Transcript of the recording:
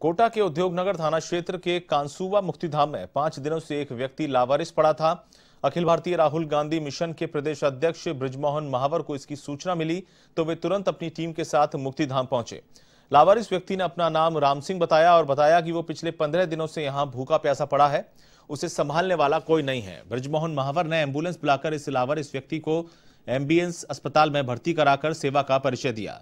कोटा के उद्योग नगर थाना क्षेत्र के कांसुवा मुक्तिधाम में पांच दिनों से एक व्यक्ति लावारिस पड़ा था अखिल भारतीय राहुल गांधी मिशन के प्रदेश अध्यक्ष ब्रिजमोहन महावर को इसकी सूचना मिली तो वे तुरंत अपनी टीम के साथ मुक्तिधाम पहुंचे लावारिस व्यक्ति ने अपना नाम राम सिंह बताया और बताया कि वो पिछले पंद्रह दिनों से यहाँ भूखा प्यासा पड़ा है उसे संभालने वाला कोई नहीं है ब्रिजमोहन महावर ने एम्बुलेंस बुलाकर इस लावारिस व्यक्ति को एम्बियंस अस्पताल में भर्ती कराकर सेवा का परिचय दिया